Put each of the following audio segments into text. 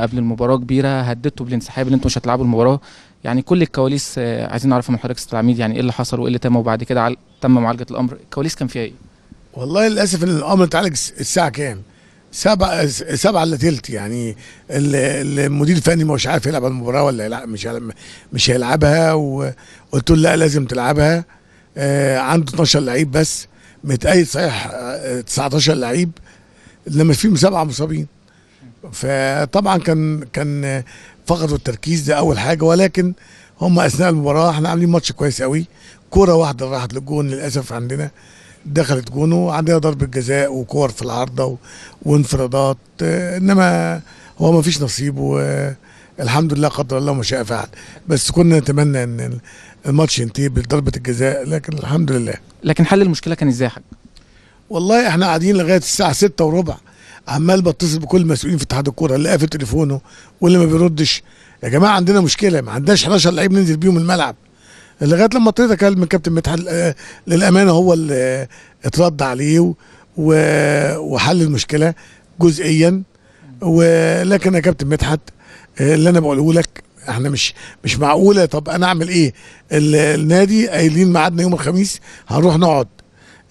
قبل المباراه كبيره هددته بالانسحاب ان انتوا مش هتلعبوا المباراه يعني كل الكواليس آه، عايزين نعرفها من حضرتك استاذ عميد يعني ايه اللي حصل وايه اللي تم وبعد كده تم معالجه الامر الكواليس كان فيها ايه والله للاسف ان الامر اتعالج الساعه كام سبعة سبعة الا تلت يعني المدير الفني مش عارف يلعب المباراه ولا يلعب مش هلعب مش هيلعبها وقلت له لا لازم تلعبها آه عنده 12 لعيب بس متأيد صحيح 19 آه، لعيب لما في سبعه مصابين فطبعا كان كان فقدوا التركيز ده اول حاجه ولكن هم اثناء المباراه احنا عاملين ماتش كويس قوي كوره واحده راحت للجون للاسف عندنا دخلت جون وعندنا ضربه جزاء وكور في العارضه وانفرادات انما هو ما فيش نصيب والحمد لله قدر الله ما شاء فعل بس كنا نتمنى ان الماتش ينتهي بضربه الجزاء لكن الحمد لله لكن حل المشكله كان ازاي يا والله احنا قاعدين لغايه الساعه 6 وربع عمال بتصل بكل المسؤولين في اتحاد الكوره اللي قافل تليفونه واللي ما بيردش يا جماعه عندنا مشكله ما عندناش 11 لعيب ننزل بيهم الملعب لغايه لما اضطريت اكلم كابتن مدحت آه، للامانه هو اللي اترد عليه وحل المشكله جزئيا ولكن يا كابتن مدحت آه، اللي انا بقوله لك احنا مش مش معقوله طب انا اعمل ايه النادي قايلين ميعادنا يوم الخميس هنروح نقعد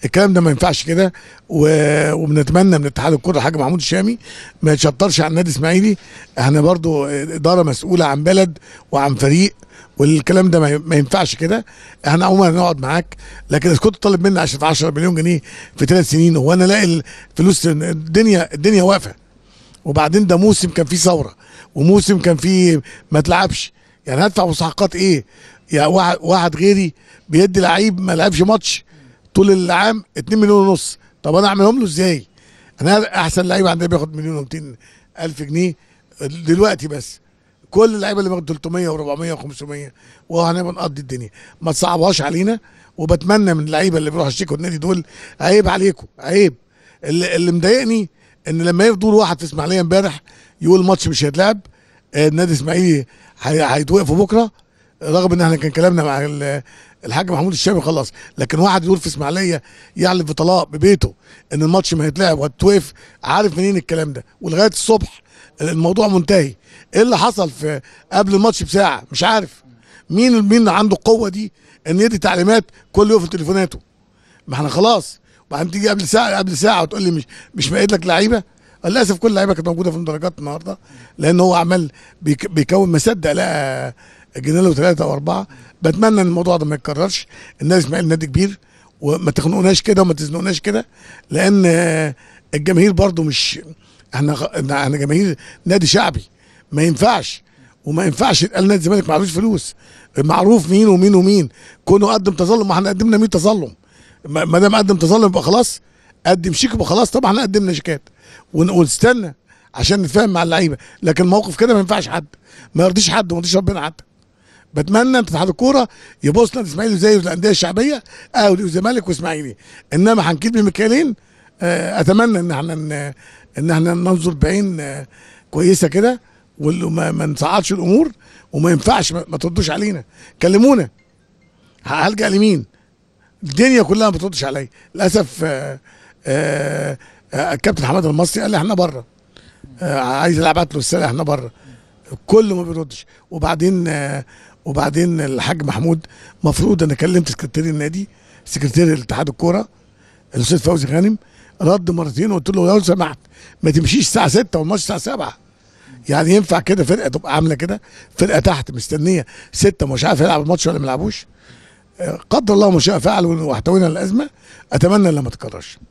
الكلام ده ما ينفعش كده و... وبنتمنى من اتحاد الكره الحاج محمود الشامي ما يتشطرش عن النادي الاسماعيلي احنا برضو اداره مسؤوله عن بلد وعن فريق والكلام ده ما ينفعش كده احنا عموما هنقعد معاك لكن كنت طالب مني 10 10 مليون جنيه في ثلاث سنين هو انا الاقي الفلوس الدنيا الدنيا واقفه وبعدين ده موسم كان فيه ثوره وموسم كان فيه ما تلعبش يعني هدفع مستحقات ايه؟ يعني واحد غيري بيدي لعيب ما لعبش ماتش طول العام 2 مليون ونص طب انا اعملهم له ازاي؟ انا احسن لعيب عندنا بياخد مليون و الف جنيه دلوقتي بس كل اللعيبه اللي بياخد 300 و400 و500 وهنبقى نقضي الدنيا ما تصعبهاش علينا وبتمنى من اللعيبه اللي بيروحوا يشتكوا النادي دول عيب عليكم عيب اللي, اللي مضايقني ان لما يفضل واحد في اسماعيليه امبارح يقول الماتش مش هيتلعب آه، النادي الاسماعيلي هيتوقفوا بكره رغم ان احنا كان كلامنا مع الحاج محمود الشامي خلص لكن واحد يقول في اسماعيليه يعلن في طلاق ببيته ان الماتش ما هيتلعب وهتتوقف عارف منين الكلام ده ولغايه الصبح الموضوع منتهي ايه اللي حصل في قبل الماتش بساعه مش عارف مين مين عنده القوه دي ان يدي تعليمات كل يوم في تليفوناته ما احنا خلاص وبعدين تيجي قبل ساعه قبل ساعه وتقول لي مش مش مقيد لك لعيبه للاسف كل اللعيبه كانت موجوده في المدرجات النهارده لان هو عمال بيكون مصدق لقى جنيه له ثلاثه او اربعه بتمنى ان الموضوع ده ما يتكررش النادي الاسماعيلي نادي كبير وما تخنقوناش كده وما تزنقوناش كده لان الجماهير برضو مش احنا احنا جماهير نادي شعبي ما ينفعش وما ينفعش يتقال نادي الزمالك ما عندوش فلوس معروف مين ومين ومين كونه قدم تظلم ما احنا قدمنا 100 تظلم ما دام قدم تظلم يبقى خلاص قدم شيك وخلاص طبعا قدمنا شيكات ونقول استنى عشان نتفاهم مع اللعيبه لكن موقف كده ما ينفعش حد ما يرضيش حد وما يرضيش ربنا حد بتمنى ان اتحاد الكوره لنا الاسماعيلي زي الانديه الشعبيه اهلي وزمالك واسماعيلي انما هنكيد بمكيالين آه، اتمنى ان احنا ان احنا ننظر بعين آه، كويسه كده وما نصعدش الامور وما ينفعش ما تردوش علينا كلمونا هلجا لمين الدنيا كلها ما بتردش عليا للاسف آه، الكابتن آه، آه، حماد المصري قال لي احنا بره آه، عايز العب له رساله احنا بره كله ما بيردش وبعدين وبعدين الحاج محمود مفروض انا كلمت سكرتير النادي سكرتير الاتحاد الكوره الاستاذ فوزي غانم رد مرتين وقلت له لو سمحت ما تمشيش الساعه 6 والماتش الساعه 7 يعني ينفع كده فرقه تبقى عامله كده فرقه تحت مستنيه 6 مش عارف يلعب الماتش ولا ما يلعبوش قدر الله ما شاء فعل واحتوينا الازمه اتمنى ان ما تتكررش